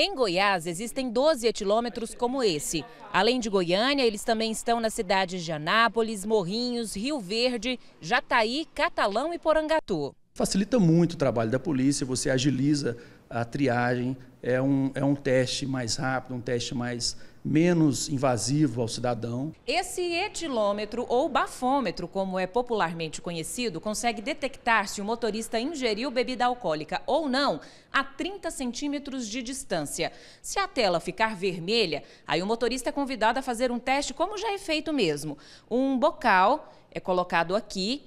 Em Goiás, existem 12 etilômetros como esse. Além de Goiânia, eles também estão nas cidades de Anápolis, Morrinhos, Rio Verde, Jataí, Catalão e Porangatu facilita muito o trabalho da polícia, você agiliza a triagem, é um, é um teste mais rápido, um teste mais menos invasivo ao cidadão. Esse etilômetro ou bafômetro, como é popularmente conhecido, consegue detectar se o motorista ingeriu bebida alcoólica ou não a 30 centímetros de distância. Se a tela ficar vermelha, aí o motorista é convidado a fazer um teste, como já é feito mesmo. Um bocal é colocado aqui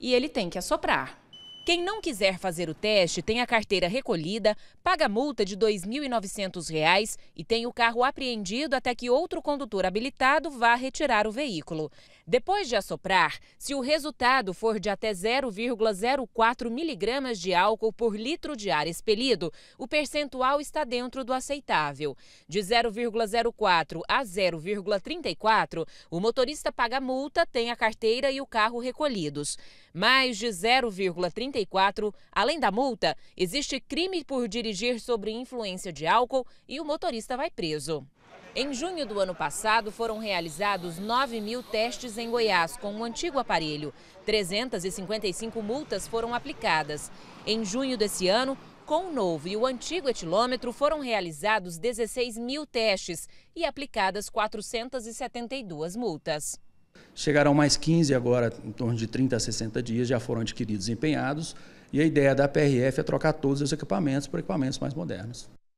e ele tem que assoprar. Quem não quiser fazer o teste tem a carteira recolhida, paga multa de R$ 2.900 e tem o carro apreendido até que outro condutor habilitado vá retirar o veículo. Depois de assoprar, se o resultado for de até 0,04 miligramas de álcool por litro de ar expelido, o percentual está dentro do aceitável. De 0,04 a 0,34, o motorista paga multa, tem a carteira e o carro recolhidos. Mais de 0,34 além da multa, existe crime por dirigir sobre influência de álcool e o motorista vai preso. Em junho do ano passado, foram realizados 9 mil testes em Goiás com o um antigo aparelho. 355 multas foram aplicadas. Em junho desse ano, com o novo e o antigo etilômetro, foram realizados 16 mil testes e aplicadas 472 multas. Chegarão mais 15 agora, em torno de 30 a 60 dias, já foram adquiridos e empenhados. E a ideia da PRF é trocar todos os equipamentos por equipamentos mais modernos.